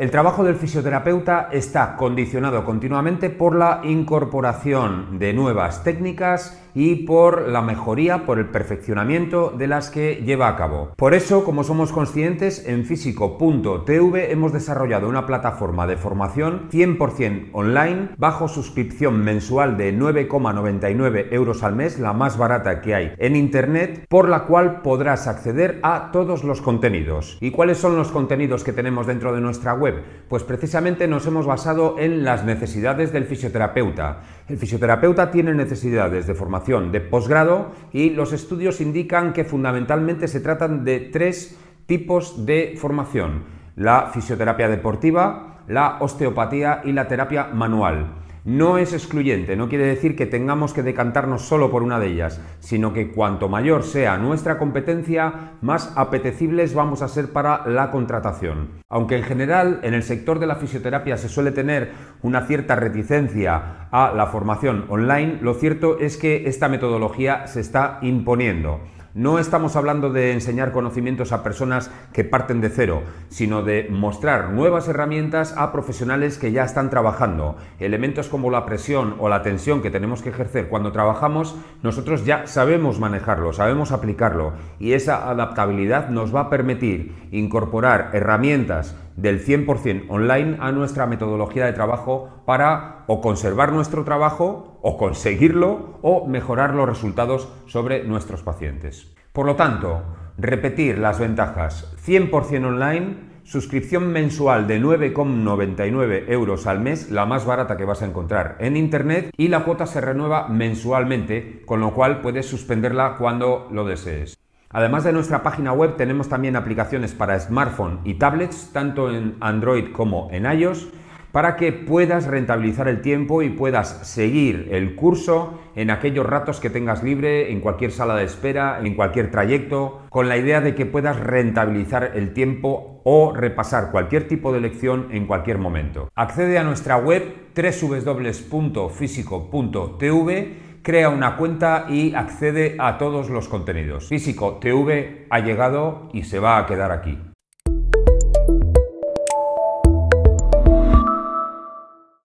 El trabajo del fisioterapeuta está condicionado continuamente por la incorporación de nuevas técnicas y por la mejoría, por el perfeccionamiento de las que lleva a cabo. Por eso, como somos conscientes, en físico.tv hemos desarrollado una plataforma de formación 100% online bajo suscripción mensual de 9,99 euros al mes, la más barata que hay en Internet, por la cual podrás acceder a todos los contenidos. ¿Y cuáles son los contenidos que tenemos dentro de nuestra web? Pues precisamente nos hemos basado en las necesidades del fisioterapeuta. El fisioterapeuta tiene necesidades de formación de posgrado y los estudios indican que fundamentalmente se tratan de tres tipos de formación. La fisioterapia deportiva, la osteopatía y la terapia manual. No es excluyente, no quiere decir que tengamos que decantarnos solo por una de ellas, sino que cuanto mayor sea nuestra competencia, más apetecibles vamos a ser para la contratación. Aunque en general en el sector de la fisioterapia se suele tener una cierta reticencia a la formación online, lo cierto es que esta metodología se está imponiendo. No estamos hablando de enseñar conocimientos a personas que parten de cero, sino de mostrar nuevas herramientas a profesionales que ya están trabajando. Elementos como la presión o la tensión que tenemos que ejercer cuando trabajamos, nosotros ya sabemos manejarlo, sabemos aplicarlo y esa adaptabilidad nos va a permitir incorporar herramientas del 100% online a nuestra metodología de trabajo para o conservar nuestro trabajo o conseguirlo o mejorar los resultados sobre nuestros pacientes. Por lo tanto, repetir las ventajas 100% online, suscripción mensual de 9,99 euros al mes, la más barata que vas a encontrar en Internet, y la cuota se renueva mensualmente, con lo cual puedes suspenderla cuando lo desees. Además de nuestra página web tenemos también aplicaciones para smartphone y tablets, tanto en Android como en iOS, para que puedas rentabilizar el tiempo y puedas seguir el curso en aquellos ratos que tengas libre, en cualquier sala de espera, en cualquier trayecto, con la idea de que puedas rentabilizar el tiempo o repasar cualquier tipo de lección en cualquier momento. Accede a nuestra web www.físico.tv crea una cuenta y accede a todos los contenidos. Físico TV ha llegado y se va a quedar aquí.